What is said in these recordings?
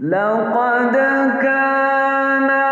لقد كان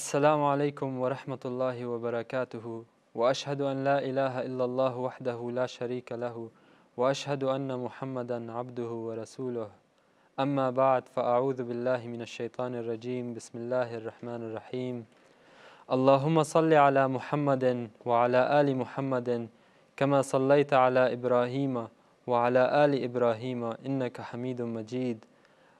السلام عليكم ورحمة الله وبركاته وأشهد أن لا إله إلا الله وحده لا شريك له وأشهد أن محمدا عبده ورسوله أما بعد فأعوذ بالله من الشيطان الرجيم بسم الله الرحمن الرحيم اللهم صل على محمد وعلى آل محمد كما صليت على إبراهيم وعلى آل إبراهيم إنك حميد مجيد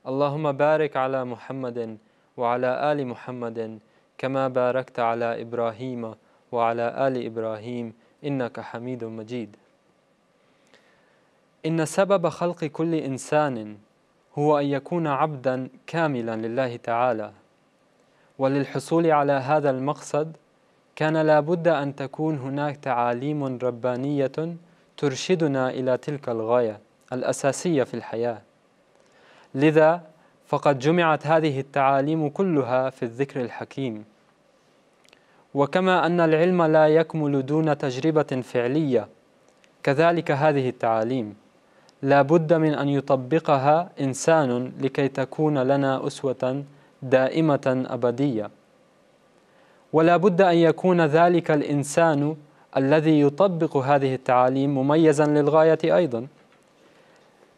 اللهم بارك على محمد وعلى آل محمد كما باركت على إبراهيم وعلى آل إبراهيم إنك حميد مجيد إن سبب خلق كل إنسان هو أن يكون عبدا كاملا لله تعالى وللحصول على هذا المقصد كان لابد أن تكون هناك تعاليم ربانية ترشدنا إلى تلك الغاية الأساسية في الحياة لذا فقد جمعت هذه التعاليم كلها في الذكر الحكيم وكما أن العلم لا يكمل دون تجربة فعلية كذلك هذه التعاليم لا بد من أن يطبقها إنسان لكي تكون لنا أسوة دائمة أبدية ولا بد أن يكون ذلك الإنسان الذي يطبق هذه التعاليم مميزا للغاية أيضا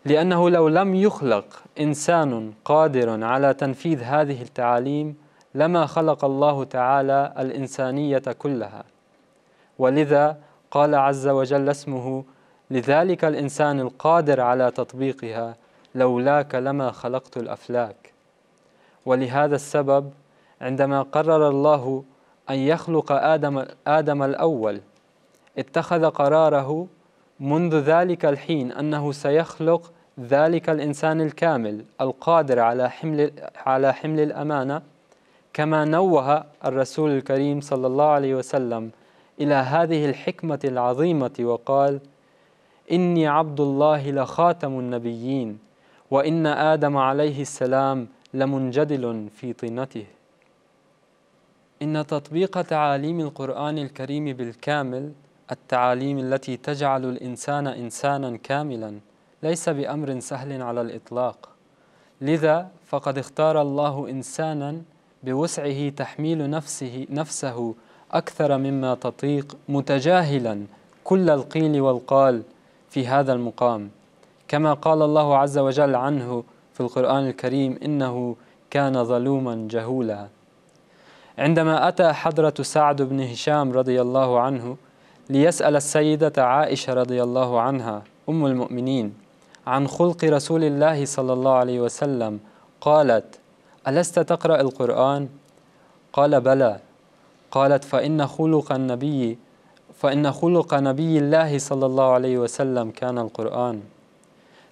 لأنه لو لم يخلق إنسان قادر على تنفيذ هذه التعاليم لما خلق الله تعالى الإنسانية كلها ولذا قال عز وجل اسمه لذلك الإنسان القادر على تطبيقها لولاك لما خلقت الأفلاك ولهذا السبب عندما قرر الله أن يخلق آدم, آدم الأول اتخذ قراره منذ ذلك الحين أنه سيخلق ذلك الإنسان الكامل القادر على حمل, على حمل الأمانة كما نوه الرسول الكريم صلى الله عليه وسلم إلى هذه الحكمة العظيمة وقال إني عبد الله لخاتم النبيين وإن آدم عليه السلام لمنجدل في طينته إن تطبيق تعاليم القرآن الكريم بالكامل التعاليم التي تجعل الإنسان إنسانا كاملا ليس بأمر سهل على الإطلاق لذا فقد اختار الله إنسانا بوسعه تحميل نفسه نفسه أكثر مما تطيق متجاهلا كل القيل والقال في هذا المقام كما قال الله عز وجل عنه في القرآن الكريم إنه كان ظلوما جهولا عندما أتى حضرة سعد بن هشام رضي الله عنه ليسأل السيدة عائشة رضي الله عنها أم المؤمنين عن خلق رسول الله صلى الله عليه وسلم قالت ألست تقرأ القرآن؟ قال بلى قالت فإن خلق النبي فإن خلق نبي الله صلى الله عليه وسلم كان القرآن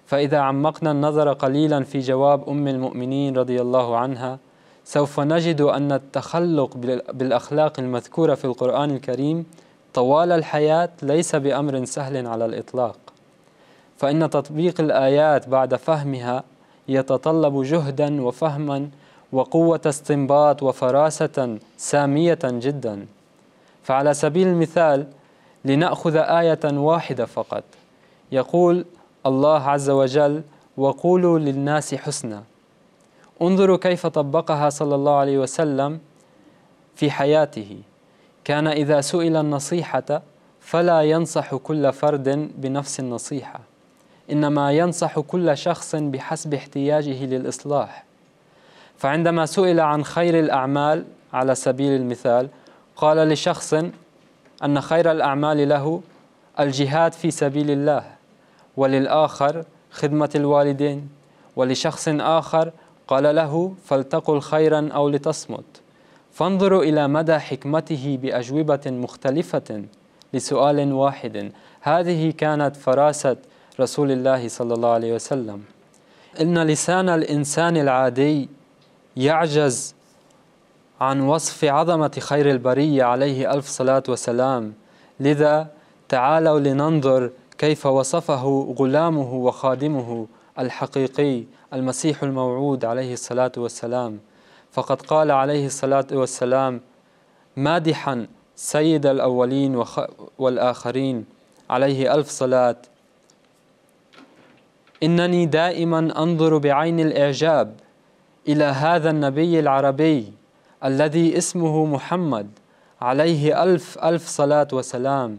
فإذا عمقنا النظر قليلا في جواب أم المؤمنين رضي الله عنها سوف نجد أن التخلق بالأخلاق المذكورة في القرآن الكريم طوال الحياة ليس بأمر سهل على الإطلاق فإن تطبيق الآيات بعد فهمها يتطلب جهدا وفهما وقوة استنباط وفراسة سامية جدا فعلى سبيل المثال لنأخذ آية واحدة فقط يقول الله عز وجل وقولوا للناس حسنا انظروا كيف طبقها صلى الله عليه وسلم في حياته كان إذا سئل النصيحة فلا ينصح كل فرد بنفس النصيحة إنما ينصح كل شخص بحسب احتياجه للإصلاح فعندما سئل عن خير الأعمال على سبيل المثال قال لشخص أن خير الأعمال له الجهاد في سبيل الله وللآخر خدمة الوالدين ولشخص آخر قال له فلتقل خيرا أو لتصمت فانظروا إلى مدى حكمته بأجوبة مختلفة لسؤال واحد هذه كانت فراسة رسول الله صلى الله عليه وسلم إن لسان الإنسان العادي يعجز عن وصف عظمة خير البرية عليه ألف صلاة وسلام لذا تعالوا لننظر كيف وصفه غلامه وخادمه الحقيقي المسيح الموعود عليه الصلاة والسلام فقد قال عليه الصلاة والسلام مادحا سيد الأولين والآخرين عليه ألف صلاة إنني دائما أنظر بعين الإعجاب إلى هذا النبي العربي الذي اسمه محمد عليه ألف ألف صلاة وسلام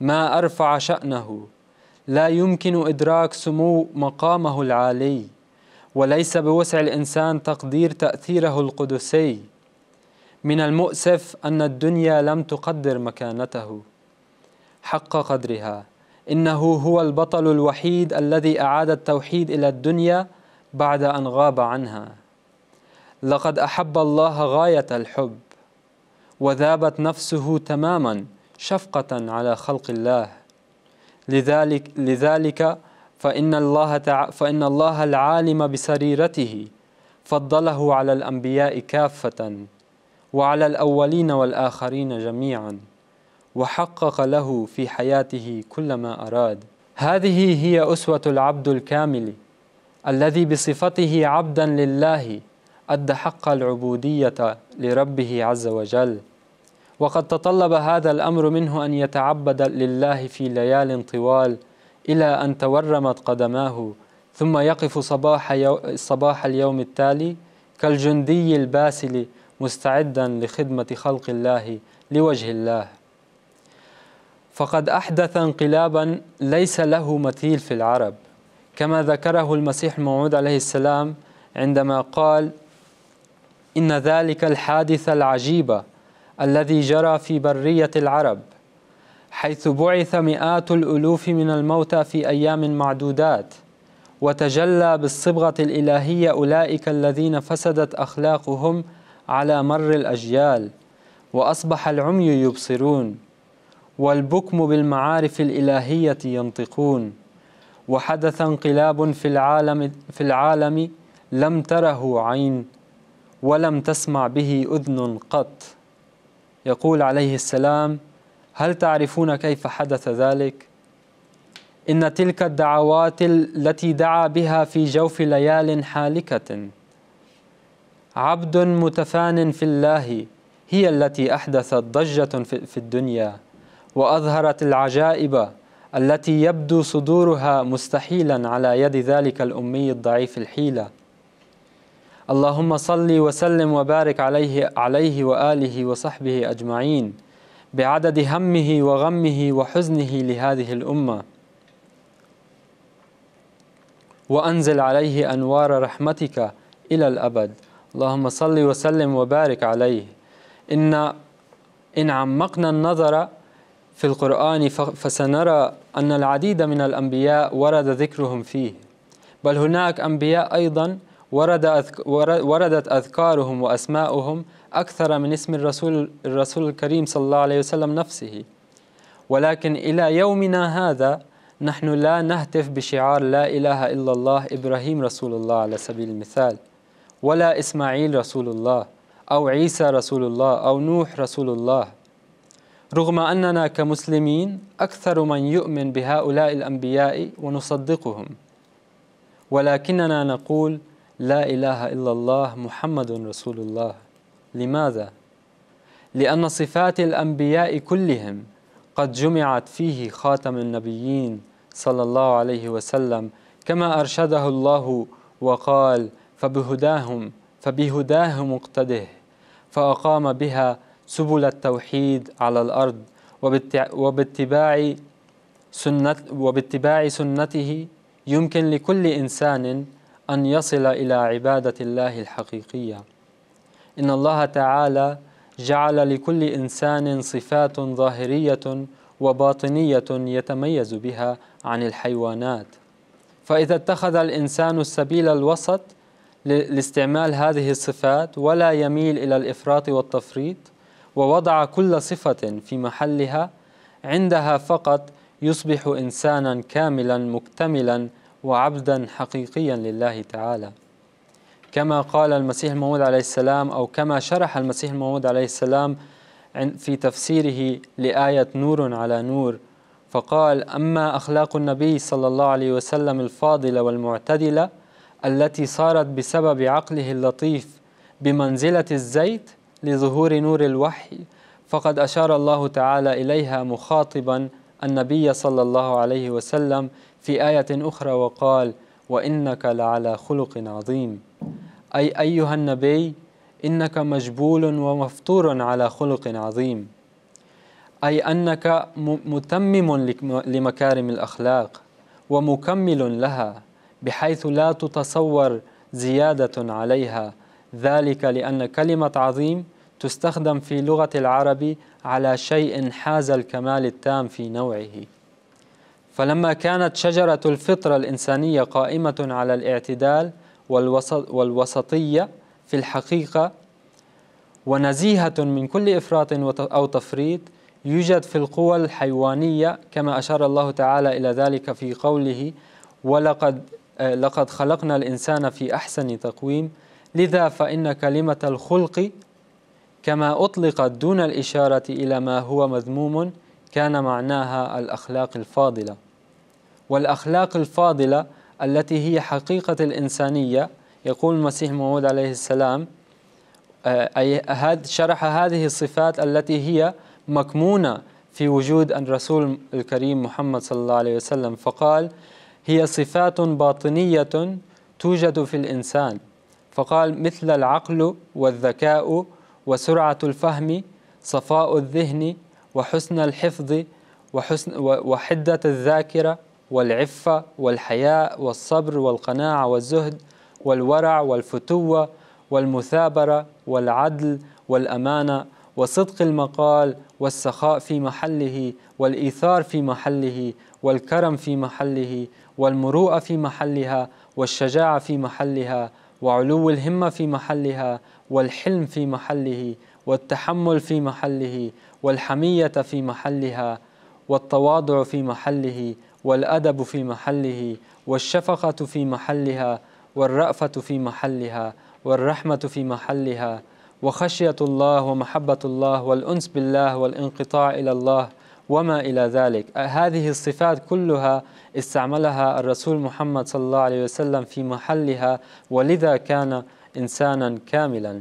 ما أرفع شأنه لا يمكن إدراك سمو مقامه العالي وليس بوسع الإنسان تقدير تأثيره القدسي من المؤسف أن الدنيا لم تقدر مكانته حق قدرها إنه هو البطل الوحيد الذي أعاد التوحيد إلى الدنيا بعد أن غاب عنها لقد أحب الله غاية الحب وذابت نفسه تماما شفقة على خلق الله لذلك لذلك فإن الله تع... فإن الله العالم بسريرته فضله على الأنبياء كافة وعلى الأولين والآخرين جميعا وحقق له في حياته كل ما أراد هذه هي أسوة العبد الكامل الذي بصفته عبدا لله أدى حق العبودية لربه عز وجل وقد تطلب هذا الأمر منه أن يتعبد لله في ليال طوال إلى أن تورمت قدماه ثم يقف صباح, يو... صباح اليوم التالي كالجندي الباسل مستعدا لخدمة خلق الله لوجه الله فقد أحدث انقلابا ليس له مثيل في العرب كما ذكره المسيح الموعود عليه السلام عندما قال إن ذلك الحادث العجيب الذي جرى في برية العرب حيث بعث مئات الألوف من الموتى في أيام معدودات وتجلى بالصبغة الإلهية أولئك الذين فسدت أخلاقهم على مر الأجيال وأصبح العمي يبصرون والبكم بالمعارف الإلهية ينطقون وحدث انقلاب في العالم في العالم لم تره عين ولم تسمع به أذن قط يقول عليه السلام هل تعرفون كيف حدث ذلك؟ إن تلك الدعوات التي دعا بها في جوف ليال حالكة عبد متفان في الله هي التي أحدثت ضجة في الدنيا وأظهرت العجائب التي يبدو صدورها مستحيلا على يد ذلك الأمي الضعيف الحيلة اللهم صل وسلم وبارك عليه عليه واله وصحبه اجمعين بعدد همه وغمه وحزنه لهذه الامه وانزل عليه انوار رحمتك الى الابد اللهم صل وسلم وبارك عليه ان ان عمقنا النظر في القران فسنرى ان العديد من الانبياء ورد ذكرهم فيه بل هناك انبياء ايضا ورد وردت أذكارهم وأسماؤهم أكثر من اسم الرسول الرسول الكريم صلى الله عليه وسلم نفسه ولكن إلى يومنا هذا نحن لا نهتف بشعار لا إله إلا الله إبراهيم رسول الله على سبيل المثال ولا إسماعيل رسول الله أو عيسى رسول الله أو نوح رسول الله رغم أننا كمسلمين أكثر من يؤمن بهؤلاء الأنبياء ونصدقهم ولكننا نقول لا إله إلا الله محمد رسول الله لماذا؟ لأن صفات الأنبياء كلهم قد جمعت فيه خاتم النبيين صلى الله عليه وسلم كما أرشده الله وقال فبهداهم فبهداهم اقتده فأقام بها سبل التوحيد على الأرض وباتباع سنة وباتباع سنته يمكن لكل إنسان أن يصل إلى عبادة الله الحقيقية إن الله تعالى جعل لكل إنسان صفات ظاهرية وباطنية يتميز بها عن الحيوانات فإذا اتخذ الإنسان السبيل الوسط لاستعمال هذه الصفات ولا يميل إلى الإفراط والتفريط ووضع كل صفة في محلها عندها فقط يصبح إنسانا كاملا مكتملا وعبدا حقيقيا لله تعالى كما قال المسيح الموعود عليه السلام أو كما شرح المسيح الموعود عليه السلام في تفسيره لآية نور على نور فقال أما أخلاق النبي صلى الله عليه وسلم الفاضلة والمعتدلة التي صارت بسبب عقله اللطيف بمنزلة الزيت لظهور نور الوحي فقد أشار الله تعالى إليها مخاطبا النبي صلى الله عليه وسلم في آية أخرى وقال وإنك لعلى خلق عظيم أي أيها النبي إنك مجبول ومفطور على خلق عظيم أي أنك متمم لمكارم الأخلاق ومكمل لها بحيث لا تتصور زيادة عليها ذلك لأن كلمة عظيم تستخدم في لغة العرب على شيء حاز الكمال التام في نوعه فلما كانت شجرة الفطرة الإنسانية قائمة على الاعتدال والوسط والوسطية في الحقيقة ونزيهة من كل إفراط أو تفريط يوجد في القوى الحيوانية كما أشار الله تعالى إلى ذلك في قوله ولقد لقد خلقنا الإنسان في أحسن تقويم لذا فإن كلمة الخلق كما أطلقت دون الإشارة إلى ما هو مذموم كان معناها الأخلاق الفاضلة والأخلاق الفاضلة التي هي حقيقة الإنسانية يقول المسيح موعود عليه السلام آه، أي شرح هذه الصفات التي هي مكمونة في وجود الرسول الكريم محمد صلى الله عليه وسلم فقال هي صفات باطنية توجد في الإنسان فقال مثل العقل والذكاء وسرعة الفهم صفاء الذهن وحسن الحفظ وحسن وحدة الذاكرة والعفة والحياء والصبر والقناعة والزهد والورع والفتوة والمثابرة والعدل والأمانة وصدق المقال والسخاء في محله والإيثار في محله والكرم في محله والمروءة في محلها والشجاعة في محلها وعلو الهمة في محلها والحلم في محله والتحمل في محله والحمية في محلها والتواضع في محله والأدب في محله والشفقة في محلها والرأفة في محلها والرحمة في محلها وخشية الله ومحبة الله والأنس بالله والانقطاع إلى الله وما إلى ذلك هذه الصفات كلها استعملها الرسول محمد صلى الله عليه وسلم في محلها ولذا كان إنسانا كاملا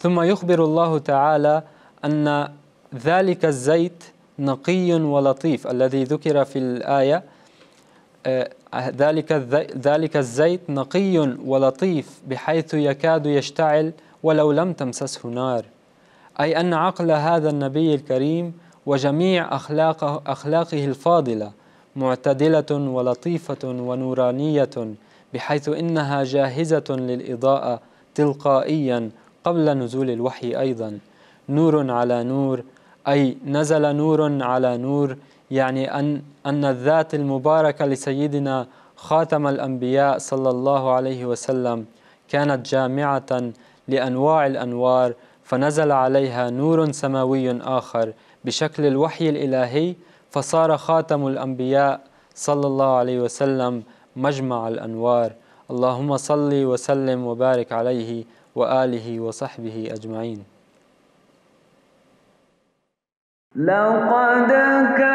ثم يخبر الله تعالى أن ذلك الزيت نقي ولطيف الذي ذكر في الآية آه، ذلك ذلك الزيت نقي ولطيف بحيث يكاد يشتعل ولو لم تمسسه نار أي أن عقل هذا النبي الكريم وجميع أخلاقه, أخلاقه الفاضلة معتدلة ولطيفة ونورانية بحيث إنها جاهزة للإضاءة تلقائيا قبل نزول الوحي أيضا نور على نور أي نزل نور على نور يعني أن, أن الذات المباركة لسيدنا خاتم الأنبياء صلى الله عليه وسلم كانت جامعة لأنواع الأنوار فنزل عليها نور سماوي آخر بشكل الوحي الإلهي فصار خاتم الأنبياء صلى الله عليه وسلم مجمع الأنوار اللهم صل وسلم وبارك عليه وآله وصحبه أجمعين لقد كان